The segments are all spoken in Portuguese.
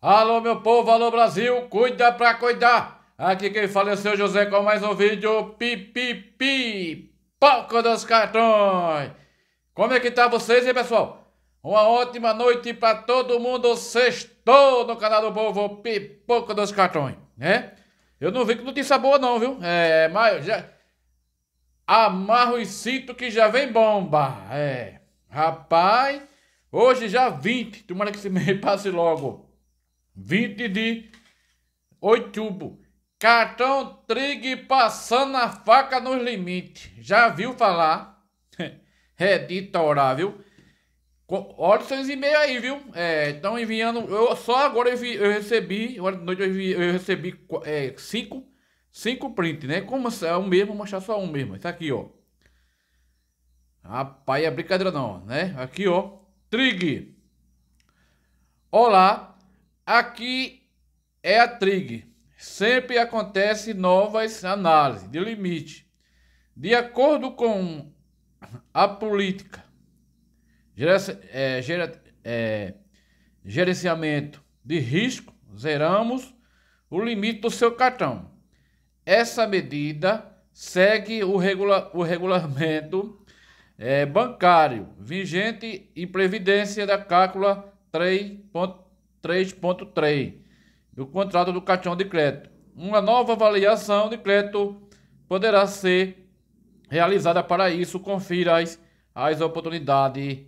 Alô, meu povo, alô, Brasil, cuida pra cuidar. Aqui quem fala é o seu José com mais um vídeo pipipi, pi, pi, palco dos cartões. Como é que tá vocês, hein, pessoal? Uma ótima noite pra todo mundo, sextou no canal do povo Pipoca dos Cartões, né? Eu não vi que notícia boa não, viu? É, mas já... Amarro e sinto que já vem bomba, é. Rapaz, hoje já 20, tomara que esse mês passe logo. 20 de outubro. Cartão Trig passando a faca nos limites. Já viu falar? Reditorável. É olha seus e-mails aí, viu? Estão é, enviando. Eu, só agora eu, vi, eu recebi. Agora de noite eu, vi, eu recebi é, cinco, cinco prints, né? Como é o mesmo, vou mostrar só um mesmo. está aqui, ó. Rapaz, é brincadeira não, né? Aqui, ó. Trig. Olá. Aqui é a trig. Sempre acontece novas análises de limite. De acordo com a política, é, é, gerenciamento de risco, zeramos o limite do seu cartão. Essa medida segue o, regula o regulamento é, bancário vigente e previdência da cálcula 3.3. 3.3 do contrato do cartão de crédito. Uma nova avaliação de crédito poderá ser realizada para isso. Confira as, as oportunidades.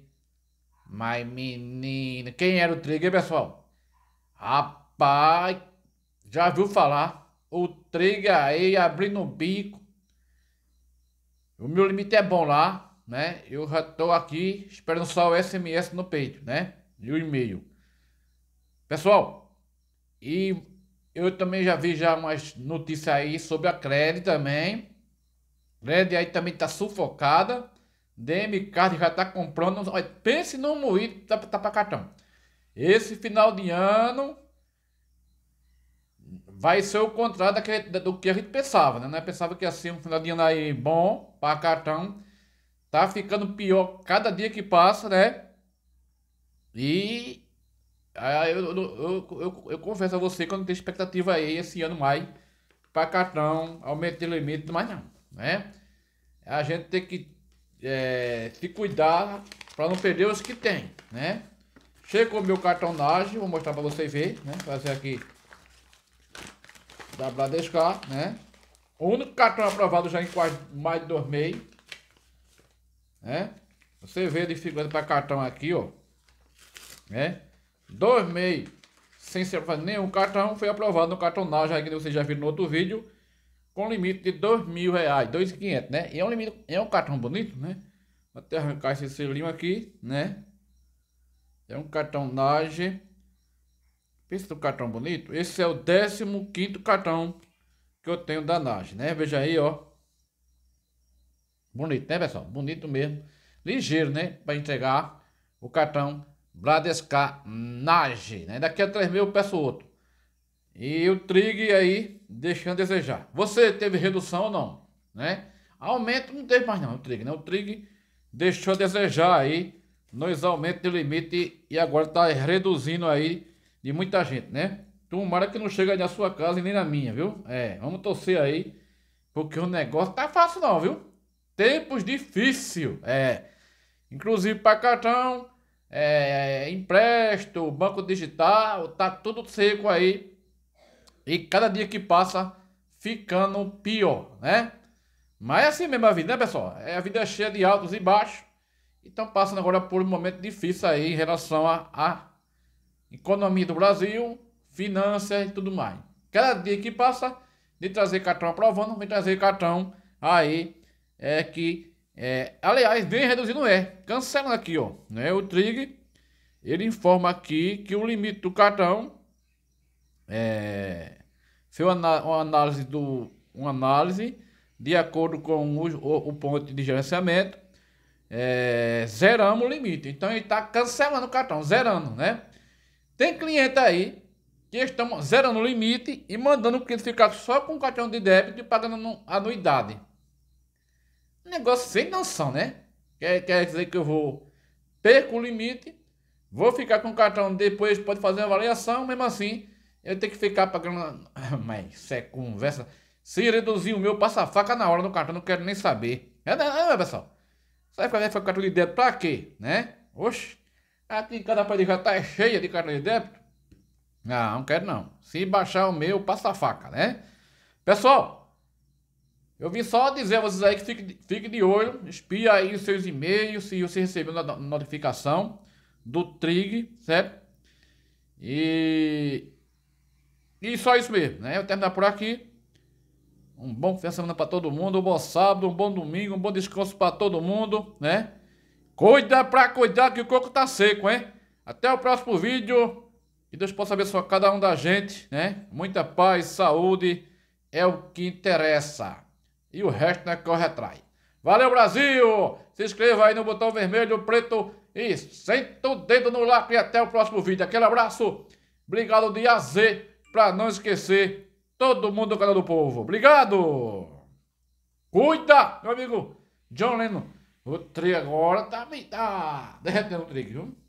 Mas, menino, quem era o Trigger, pessoal? Rapaz, já viu falar? O Trigger aí abrindo o bico. O meu limite é bom lá, né? Eu já tô aqui esperando só o SMS no peito, né? E o e-mail. Pessoal, e eu também já vi já umas notícias aí sobre a Cred também. Cred aí também tá sufocada. DM Card já tá comprando. Olha, pense no moído, tá, tá cartão. Esse final de ano vai ser o contrário do que a gente pensava, né? Pensava que ia ser um final de ano aí bom para cartão. Tá ficando pior cada dia que passa, né? E eu, eu, eu, eu, confesso a você que eu não tenho expectativa aí esse ano mais para cartão, aumento de limite, mais não, né? A gente tem que é, se cuidar para não perder os que tem, né? Chegou meu cartão nage vou mostrar para vocês ver, né? Fazer aqui da Bradesco, né? O único cartão aprovado já em quase mais de dois meses, né? Você vê a dificuldade para cartão aqui, ó, né? dois meses sem ser fazer nenhum cartão, foi aprovado no cartonagem, que você já viu no outro vídeo, com limite de dois mil reais, dois quinhentos, né? E é um limite, é um cartão bonito, né? Vou até arrancar esse selinho aqui, né? É um cartão Nage. Pensa no cartão bonito. Esse é o 15 cartão que eu tenho da Nage, né? Veja aí, ó. Bonito, né, pessoal? Bonito mesmo. Ligeiro, né? Para entregar o cartão Bradesca, Nage, né? Daqui a 3 mil eu peço outro. E o Trig aí deixando a desejar. Você teve redução ou não, né? Aumento não teve mais não, o Trig, né? O Trig deixou a desejar aí nos aumentos de limite e agora tá reduzindo aí de muita gente, né? Tomara que não chegue aí na sua casa e nem na minha, viu? É, vamos torcer aí, porque o negócio tá fácil não, viu? Tempos difíceis, é. Inclusive para cartão, é, é empréstimo, banco digital, tá tudo seco aí. E cada dia que passa, ficando pior, né? Mas é assim mesmo a vida, né, pessoal? É, a vida é cheia de altos e baixos. Então, passando agora por um momento difícil aí em relação à economia do Brasil, finanças e tudo mais. Cada dia que passa, de trazer cartão aprovando, vem trazer cartão aí é que é, aliás, nem reduzido é. Cancelando aqui, ó. Né? O Trig, ele informa aqui que o limite do cartão é, foi uma, uma, análise do uma análise de acordo com o, o, o ponto de gerenciamento é, zeramos o limite então ele está cancelando o cartão zerando né tem cliente aí que estão zerando o limite e mandando o cliente ficar só com o cartão de débito e pagando anuidade Negócio sem noção, né? Quer, quer dizer que eu vou perco o limite, vou ficar com o cartão depois, pode fazer avaliação, mesmo assim, eu tenho que ficar pagando. Mas isso é conversa. Se reduzir o meu, passa a faca na hora no cartão, não quero nem saber. É, não, é, é, pessoal. Sai pra ver foi cartão de débito pra quê, né? Oxe, aqui em cada parede já tá cheia de cartão de débito. Não, não quero não. Se baixar o meu, passa a faca, né? Pessoal, eu vim só dizer a vocês aí que fique, fique de olho, espia aí os seus e-mails, se você recebeu notificação do Trig, certo? E... E só isso mesmo, né? Eu termino por aqui. Um bom fim de semana para todo mundo, um bom sábado, um bom domingo, um bom descanso para todo mundo, né? Cuida para cuidar que o coco tá seco, hein? Até o próximo vídeo. Que Deus possa abençoar cada um da gente, né? Muita paz, saúde é o que interessa. E o resto que né, corre atrás. Valeu, Brasil! Se inscreva aí no botão vermelho, preto e senta o dedo no lápis e até o próximo vídeo. Aquele abraço, obrigado de AZ, para não esquecer todo mundo do canal do povo. Obrigado! Cuida, meu amigo John Lennon. O trigo agora tá, tá derretendo o trigo, viu?